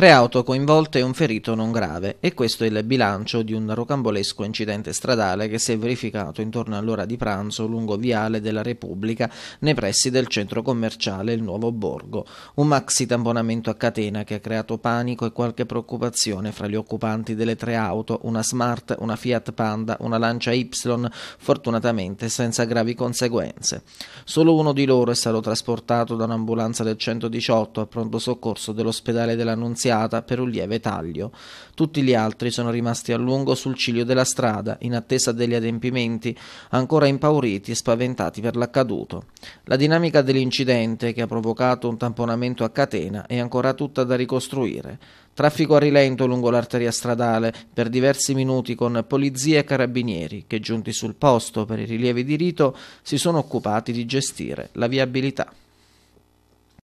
Tre auto coinvolte e un ferito non grave, e questo è il bilancio di un rocambolesco incidente stradale che si è verificato intorno all'ora di pranzo lungo Viale della Repubblica, nei pressi del centro commerciale Il Nuovo Borgo. Un maxi tamponamento a catena che ha creato panico e qualche preoccupazione fra gli occupanti delle tre auto, una Smart, una Fiat Panda, una Lancia Y, fortunatamente senza gravi conseguenze. Solo uno di loro è stato trasportato da un'ambulanza del 118 a pronto soccorso dell'ospedale dell'Annunziata iniziata per un lieve taglio. Tutti gli altri sono rimasti a lungo sul ciglio della strada, in attesa degli adempimenti, ancora impauriti e spaventati per l'accaduto. La dinamica dell'incidente, che ha provocato un tamponamento a catena, è ancora tutta da ricostruire. Traffico a rilento lungo l'arteria stradale per diversi minuti con polizia e carabinieri che, giunti sul posto per i rilievi di rito, si sono occupati di gestire la viabilità.